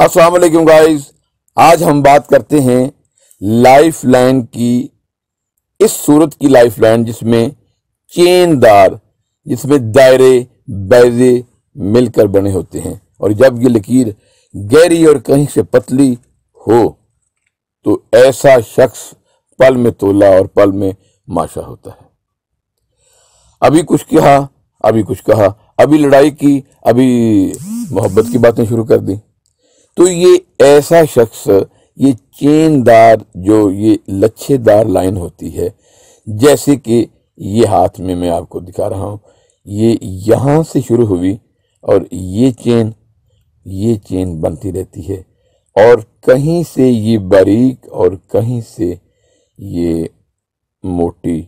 अस्सलाम वालेकुम गाइस आज हम बात करते हैं लाइफ लाइन की इस सूरत की लाइफ लाइन जिसमें चेनदार जिसमें दायरे बैजे मिलकर बने होते हैं और जब ये लकीर गहरी और कहीं से पतली हो तो ऐसा शख्स पल में तोला और पल में माशा होता है अभी कुछ कहा अभी कुछ कहा अभी लड़ाई की अभी मोहब्बत की बातें शुरू कर दी तो ये ऐसा शख्स ये चेनदार जो ये लच्छेदार लाइन होती है जैसे कि ये हाथ में मैं आपको दिखा रहा हूँ ये यहाँ से शुरू हुई और ये चेन ये चेन बनती रहती है और कहीं से ये बारीक और कहीं से ये मोटी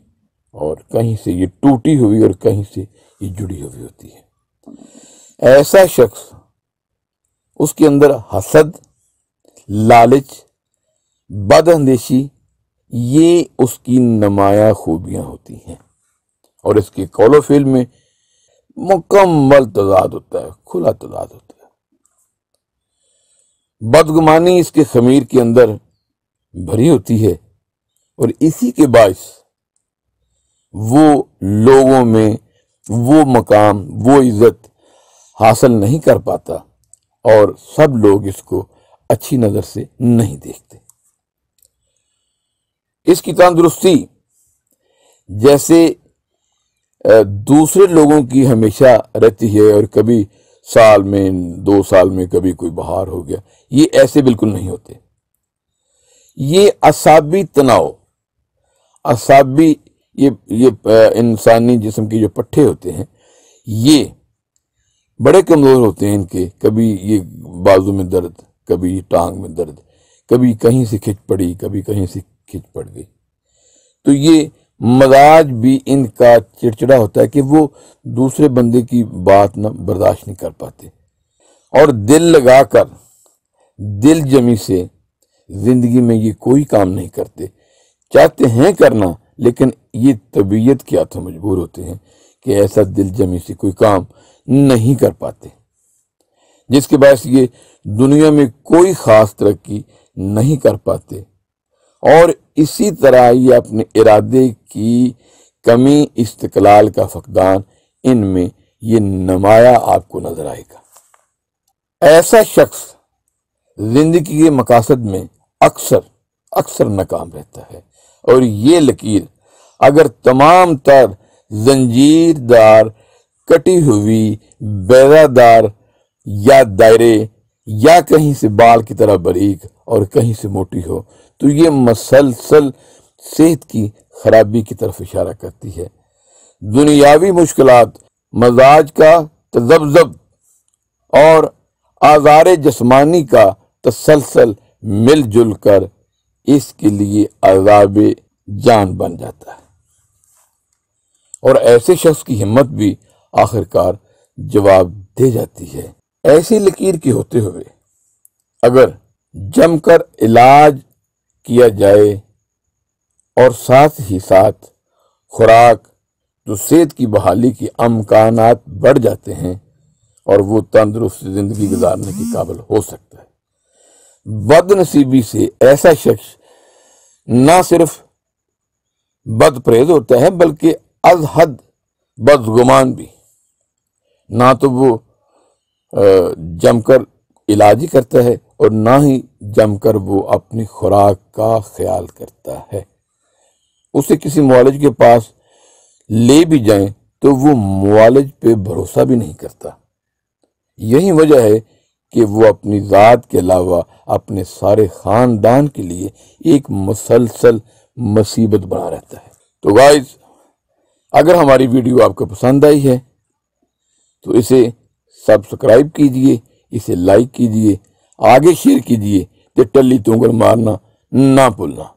और कहीं से ये टूटी हुई और कहीं से ये जुड़ी हुई होती है ऐसा शख्स उसके अंदर हसद लालच अंदेशी ये उसकी नमाया खूबियां होती हैं और इसके कॉलोफिल में मुकम्मल तजाद होता है खुला तजाद होता है बदगुमानी इसके खमीर के अंदर भरी होती है और इसी के बायस वो लोगों में वो मकाम वो इज्जत हासिल नहीं कर पाता और सब लोग इसको अच्छी नज़र से नहीं देखते इसकी तंदुरुस्ती जैसे दूसरे लोगों की हमेशा रहती है और कभी साल में दो साल में कभी कोई बहार हो गया ये ऐसे बिल्कुल नहीं होते ये असाबी तनाव असाबी ये ये इंसानी जिसम के जो पट्टे होते हैं ये बड़े कमज़ोर होते हैं इनके कभी ये बाजू में दर्द कभी टांग में दर्द कभी कहीं से खिंच पड़ी कभी कहीं से खिंच पड़ गई तो ये मजाज भी इनका चिड़चिड़ा होता है कि वो दूसरे बंदे की बात ना बर्दाश्त नहीं कर पाते और दिल लगाकर दिल जमी से ज़िंदगी में ये कोई काम नहीं करते चाहते हैं करना लेकिन ये तबीयत के हाथों मजबूर होते हैं कि ऐसा दिल जमी से कोई काम नहीं कर पाते जिसके बाद ये दुनिया में कोई खास तरक्की नहीं कर पाते और इसी तरह ये अपने इरादे की कमी इस्तकलाल का फकदान इनमें ये नमाया आपको नजर आएगा ऐसा शख्स जिंदगी के मकासद में अक्सर अक्सर नाकाम रहता है और ये लकीर अगर तमाम तर जंजीरदार कटी हुई बेरादार या दायरे या कहीं से बाल की तरह बारीक और कहीं से मोटी हो तो ये मसलसल सेहत की खराबी की तरफ इशारा करती है दुनियावी मुश्किल मजाज का तजबजब और आज़ार जस्मानी का तसलसल मिलजुल कर इसके लिए अजाब जान बन जाता है और ऐसे शख्स की हिम्मत भी आखिरकार जवाब दे जाती है ऐसी लकीर के होते हुए अगर जमकर इलाज किया जाए और साथ ही साथ खुराक तो सेहत की बहाली के अमकान बढ़ जाते हैं और वो तंदुरुस्त ज़िंदगी गुजारने के काबिल हो सकता है बदनसीबी से ऐसा शख्स ना सिर्फ बदप्रेज होता है बल्कि अजहद बदगुमान भी ना तो वो जमकर इलाज ही करता है और ना ही जमकर वो अपनी खुराक का ख्याल करता है उसे किसी मालज के पास ले भी जाएं तो वो मालज पे भरोसा भी नहीं करता यही वजह है कि वो अपनी ज़ात के अलावा अपने सारे ख़ानदान के लिए एक मुसलसल मुसीबत बना रहता है तो गाइस अगर हमारी वीडियो आपको पसंद आई है तो इसे सब्सक्राइब कीजिए इसे लाइक कीजिए आगे शेयर कीजिए तो टल्ली मारना ना भूलना